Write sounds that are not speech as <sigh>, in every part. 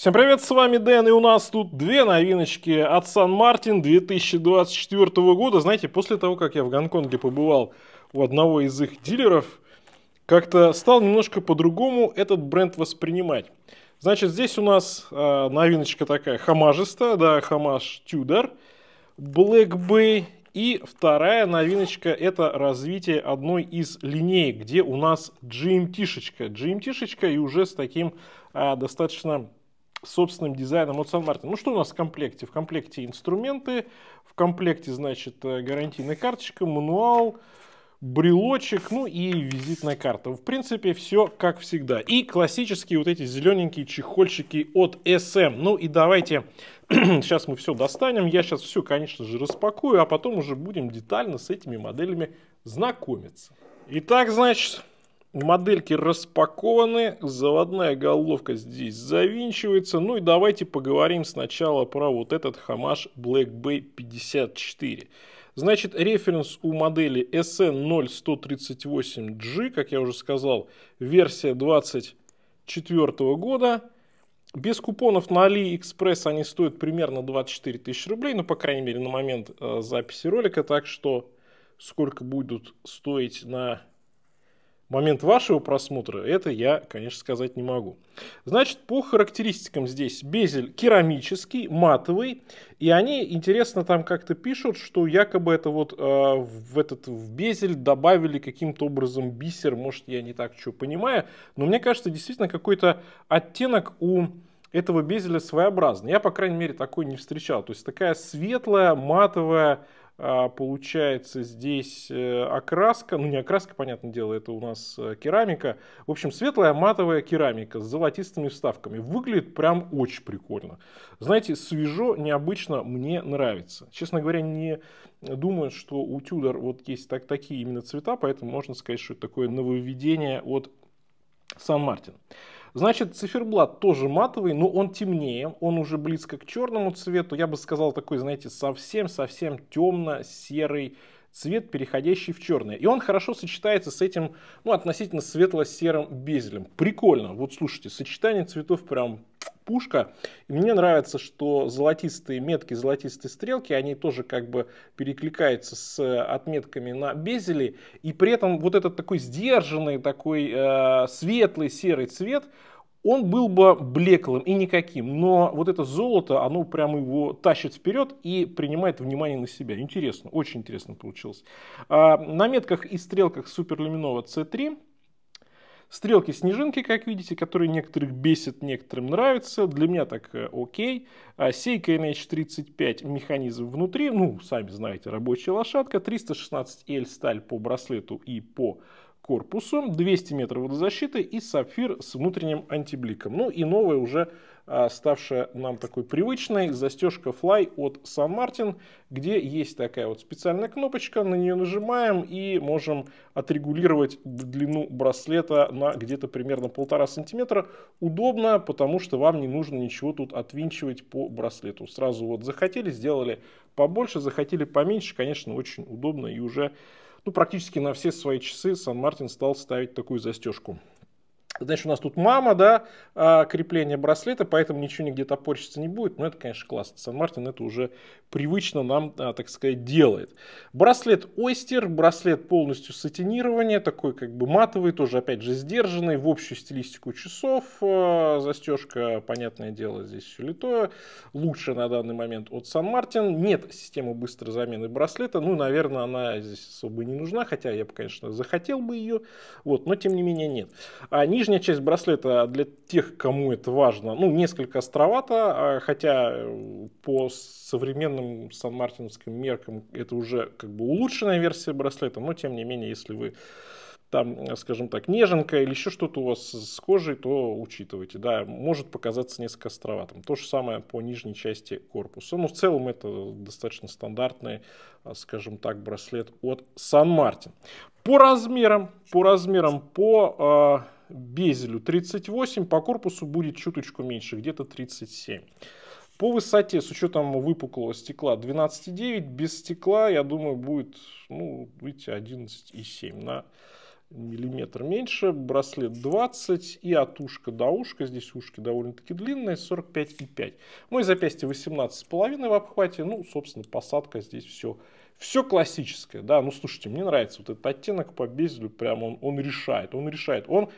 Всем привет, с вами Дэн, и у нас тут две новиночки от Сан Мартин 2024 года. Знаете, после того, как я в Гонконге побывал у одного из их дилеров, как-то стал немножко по-другому этот бренд воспринимать. Значит, здесь у нас э, новиночка такая хамажистая, да, хамаж Тюдор, Black Bay. И вторая новиночка это развитие одной из линеек, где у нас GMT-шечка. Эм GMT-шечка эм и уже с таким э, достаточно собственным дизайном от San Martin. Ну что у нас в комплекте? В комплекте инструменты, в комплекте, значит, э, гарантийная карточка, мануал, брелочек, ну и визитная карта. В принципе, все как всегда. И классические вот эти зелененькие чехольчики от SM. Ну и давайте, <clears throat> сейчас мы все достанем. Я сейчас все, конечно же, распакую, а потом уже будем детально с этими моделями знакомиться. Итак, значит, Модельки распакованы, заводная головка здесь завинчивается. Ну и давайте поговорим сначала про вот этот Hamash Black Bay 54. Значит, референс у модели SN0138G, как я уже сказал, версия 2024 года. Без купонов на AliExpress они стоят примерно 24 тысячи рублей, ну, по крайней мере, на момент э, записи ролика, так что сколько будут стоить на момент вашего просмотра, это я, конечно, сказать не могу. Значит, по характеристикам здесь безель керамический, матовый, и они, интересно, там как-то пишут, что якобы это вот э, в этот в безель добавили каким-то образом бисер, может, я не так что понимаю, но мне кажется, действительно какой-то оттенок у этого безеля своеобразный. Я, по крайней мере, такой не встречал. То есть такая светлая, матовая, а, получается здесь э, окраска, ну не окраска, понятное дело, это у нас э, керамика. В общем, светлая матовая керамика с золотистыми вставками. Выглядит прям очень прикольно. Знаете, свежо, необычно, мне нравится. Честно говоря, не думаю, что у Тюдор вот есть так, такие именно цвета, поэтому можно сказать, что это такое нововведение от Сан-Мартин. Значит, циферблат тоже матовый, но он темнее, он уже близко к черному цвету. Я бы сказал такой, знаете, совсем-совсем темно-серый цвет, переходящий в черный. И он хорошо сочетается с этим, ну, относительно светло-серым безелем. Прикольно. Вот слушайте, сочетание цветов прям пушка. И мне нравится, что золотистые метки, золотистые стрелки, они тоже как бы перекликаются с э, отметками на безеле. И при этом вот этот такой сдержанный, такой э, светлый серый цвет, он был бы блеклым и никаким, но вот это золото, оно прямо его тащит вперед и принимает внимание на себя. Интересно, очень интересно получилось. А, на метках и стрелках суперлюминова C3 Стрелки-снежинки, как видите, которые некоторых бесят, некоторым нравятся. Для меня так э, окей. А сейка NH35 механизм внутри. Ну, сами знаете, рабочая лошадка. 316L сталь по браслету и по корпусу, 200 метров водозащиты и сапфир с внутренним антибликом. Ну и новая уже а, ставшая нам такой привычной, застежка Fly от San Martin, где есть такая вот специальная кнопочка, на нее нажимаем и можем отрегулировать длину браслета на где-то примерно полтора сантиметра. Удобно, потому что вам не нужно ничего тут отвинчивать по браслету. Сразу вот захотели, сделали побольше, захотели поменьше, конечно, очень удобно и уже ну, практически на все свои часы Сан-Мартин стал ставить такую застежку. Значит, у нас тут мама, да, а, крепление браслета, поэтому ничего нигде топорщиться не будет. Но это, конечно, классно. Сан-Мартин это уже привычно нам, а, так сказать, делает. Браслет Ойстер, браслет полностью сатинирование, такой как бы матовый, тоже, опять же, сдержанный, в общую стилистику часов. А, застежка, понятное дело, здесь все литое. Лучше на данный момент от Сан-Мартин. Нет системы быстрой замены браслета. Ну, наверное, она здесь особо не нужна, хотя я бы, конечно, захотел бы ее. Вот, но тем не менее нет. А нижний Нижняя часть браслета для тех, кому это важно, ну, несколько островато, а, хотя э, по современным сан-мартинским меркам это уже как бы улучшенная версия браслета, но тем не менее, если вы там, э, скажем так, неженка или еще что-то у вас с кожей, то учитывайте, да, может показаться несколько островатым. То же самое по нижней части корпуса. Но ну, в целом это достаточно стандартный, а, скажем так, браслет от Сан Мартин. По размерам, по размерам, по а, безелю 38, по корпусу будет чуточку меньше, где-то 37. По высоте, с учетом выпуклого стекла 12,9, без стекла, я думаю, будет, ну, видите, 11,7 на миллиметр меньше. Браслет 20 и от ушка до ушка, здесь ушки довольно-таки длинные, 45,5. Мой ну запястье 18,5 в обхвате, ну, собственно, посадка здесь все все классическое, да, ну слушайте, мне нравится вот этот оттенок по безелю, прям он, он решает, он решает, он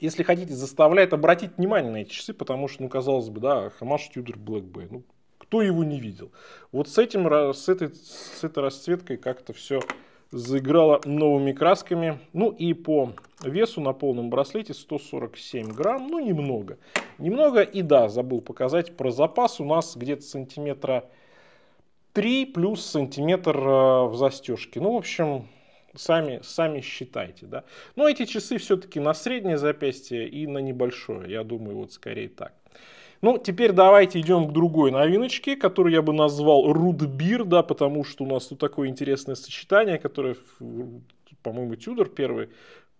если хотите, заставляет обратить внимание на эти часы, потому что, ну, казалось бы, да, Хамаш Тюдор Блэкбэй, ну, кто его не видел? Вот с этим, с этой, с этой расцветкой как-то все заиграло новыми красками. Ну и по весу на полном браслете 147 грамм, ну немного. Немного и да, забыл показать про запас. У нас где-то сантиметра 3 плюс сантиметр э, в застежке. Ну в общем сами, сами считайте. Да? Но эти часы все-таки на среднее запястье и на небольшое. Я думаю, вот скорее так. Ну, теперь давайте идем к другой новиночке, которую я бы назвал рудбир, да, потому что у нас тут такое интересное сочетание, которое, по-моему, Тюдор первый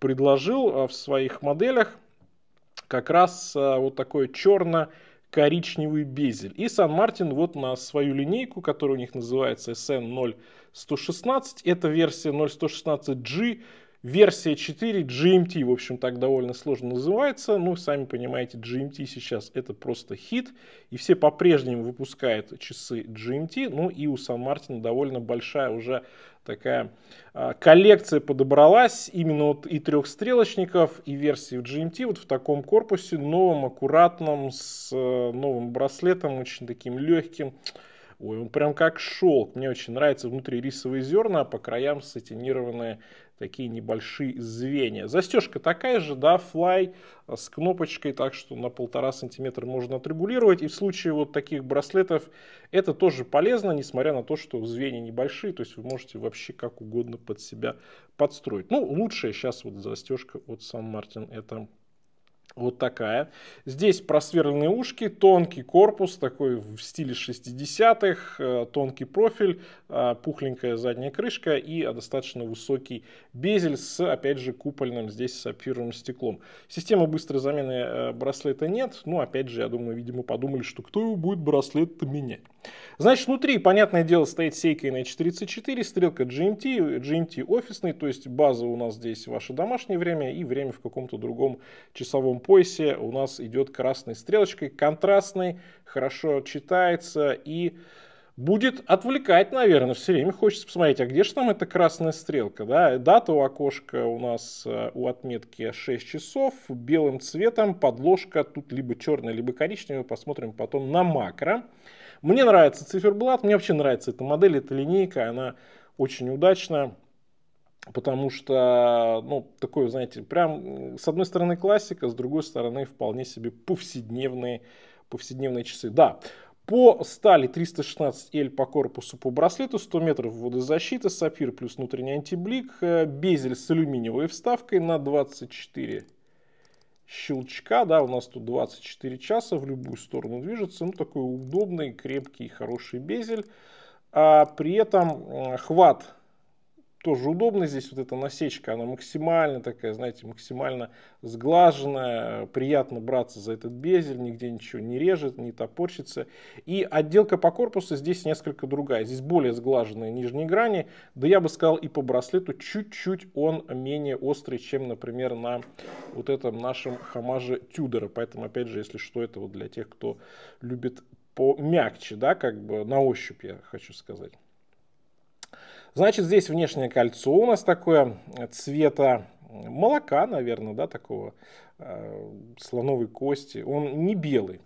предложил а, в своих моделях. Как раз а, вот такое черно-черное коричневый безель. И Сан-Мартин вот на свою линейку, которая у них называется SN0116, это версия 0116G, Версия 4 GMT, в общем, так довольно сложно называется. Ну, сами понимаете, GMT сейчас это просто хит. И все по-прежнему выпускают часы GMT. Ну и у Сан Мартина довольно большая уже такая а, коллекция подобралась. Именно вот и трехстрелочников, и версии GMT вот в таком корпусе. Новом, аккуратном, с э, новым браслетом, очень таким легким. Ой, он прям как шелк. Мне очень нравится внутри рисовые зерна, а по краям сатинированные такие небольшие звенья. Застежка такая же, да, флай э, с кнопочкой, так что на полтора сантиметра можно отрегулировать. И в случае вот таких браслетов это тоже полезно, несмотря на то, что звенья небольшие, то есть вы можете вообще как угодно под себя подстроить. Ну, лучшая сейчас вот застежка от Сан Мартин это вот такая. Здесь просверленные ушки, тонкий корпус, такой в стиле 60-х, э, тонкий профиль, э, пухленькая задняя крышка и а, достаточно высокий безель с, опять же, купольным здесь сапфировым стеклом. Системы быстрой замены э, браслета нет, но, ну, опять же, я думаю, видимо, подумали, что кто его будет браслет менять. Значит, внутри, понятное дело, стоит Seiko NH34, стрелка GMT, GMT эм эм офисный, то есть база у нас здесь ваше домашнее время и время в каком-то другом часовом поясе у нас идет красной стрелочкой, контрастный, хорошо читается и будет отвлекать, наверное, все время хочется посмотреть, а где же там эта красная стрелка, да, дата у окошка у нас э, у отметки 6 часов, белым цветом, подложка тут либо черная, либо коричневая, посмотрим потом на макро. Мне нравится циферблат, мне вообще нравится эта модель, эта линейка, она очень удачная. Потому что, ну, такое, знаете, прям с одной стороны классика, с другой стороны вполне себе повседневные, повседневные часы. Да, по стали 316L по корпусу по браслету, 100 метров водозащиты, сапфир плюс внутренний антиблик, э, безель с алюминиевой вставкой на 24 щелчка, да, у нас тут 24 часа, в любую сторону движется, ну, такой удобный, крепкий, хороший безель. А при этом хват тоже удобно здесь вот эта насечка, она максимально такая, знаете, максимально сглаженная, приятно браться за этот безель, нигде ничего не режет, не топорщится. И отделка по корпусу здесь несколько другая, здесь более сглаженные нижние грани, да я бы сказал и по браслету чуть-чуть он менее острый, чем, например, на вот этом нашем хамаже Тюдора, поэтому, опять же, если что, это вот для тех, кто любит помягче, да, как бы на ощупь, я хочу сказать. Значит, здесь внешнее кольцо у нас такое э, цвета молока, наверное, да, такого э, слоновой кости. Он не белый.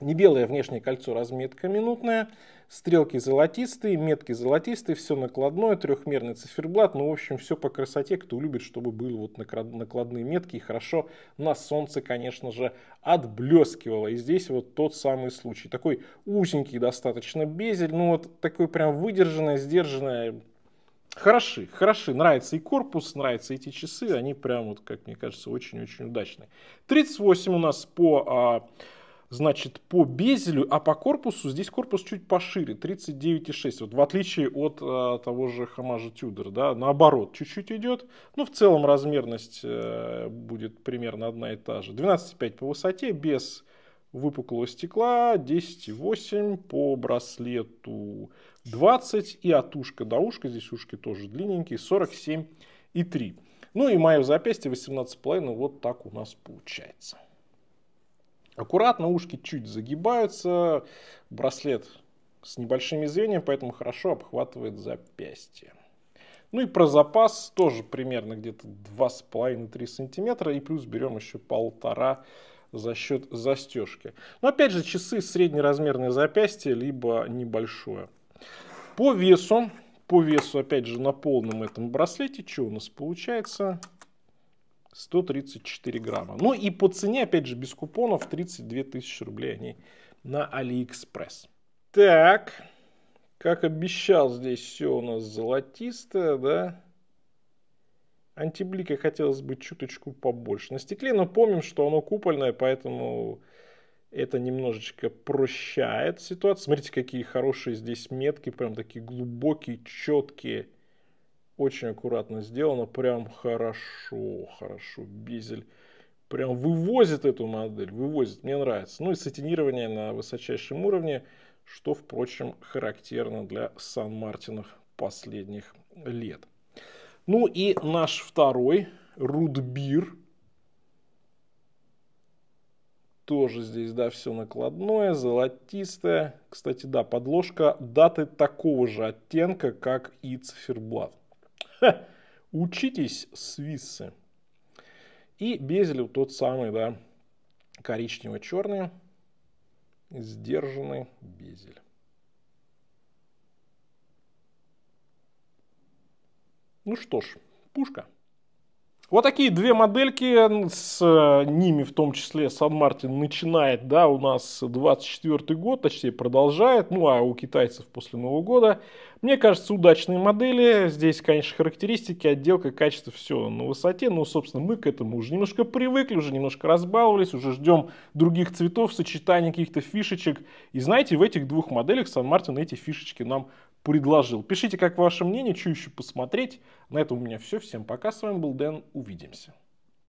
Не белое внешнее кольцо разметка минутная, стрелки золотистые, метки золотистые, все накладное, трехмерный циферблат, ну в общем все по красоте, кто любит, чтобы были вот накладные метки и хорошо на солнце, конечно же, отблескивало. И здесь вот тот самый случай, такой узенький достаточно безель, ну вот такой прям выдержанное, сдержанное, Хороши, хороши. Нравится и корпус, нравятся эти часы. Они прям, вот, как мне кажется, очень-очень удачные. 38 у нас по а, значит, по безелю, а по корпусу здесь корпус чуть пошире, 39,6. Вот в отличие от э, того же Хамажа Тюдор, да, наоборот, чуть-чуть идет. Но ну, в целом размерность э, будет примерно одна и та же. 12,5 по высоте, без выпуклого стекла, 10,8 по браслету 20 и от ушка до ушка, здесь ушки тоже длинненькие, 47,3. Ну и мое запястье 18,5, вот так у нас получается. Аккуратно ушки чуть загибаются, браслет с небольшими звеньями, поэтому хорошо обхватывает запястье. Ну и про запас тоже примерно где-то 2,5-3 сантиметра. И плюс берем еще полтора за счет застежки. Но опять же часы среднеразмерное запястье, либо небольшое. По весу, по весу опять же на полном этом браслете, что у нас получается? 134 грамма. Ну и по цене, опять же, без купонов 32 тысячи рублей они на Алиэкспресс. Так, как обещал, здесь все у нас золотистое, да. Антиблика хотелось бы чуточку побольше на стекле, но помним, что оно купольное, поэтому это немножечко прощает ситуацию. Смотрите, какие хорошие здесь метки, прям такие глубокие, четкие. Очень аккуратно сделано, прям хорошо, хорошо. Бизель прям вывозит эту модель, вывозит, мне нравится. Ну и сатинирование на высочайшем уровне, что, впрочем, характерно для Сан-Мартинов последних лет. Ну и наш второй, Рудбир. Тоже здесь, да, все накладное, золотистое. Кстати, да, подложка даты такого же оттенка, как и циферблат. <laughs> учитесь, свисы. И Безелев тот самый, да, коричнево-черный, сдержанный Безель. Ну что ж, пушка. Вот такие две модельки, с э, ними в том числе Сан Мартин начинает, да, у нас 24 год, точнее продолжает, ну а у китайцев после Нового года. Мне кажется, удачные модели, здесь, конечно, характеристики, отделка, качество, все на высоте, но, собственно, мы к этому уже немножко привыкли, уже немножко разбаловались, уже ждем других цветов, сочетаний каких-то фишечек. И знаете, в этих двух моделях Сан Мартин эти фишечки нам предложил. Пишите, как ваше мнение, что еще посмотреть. На этом у меня все. Всем пока. С вами был Дэн. Увидимся.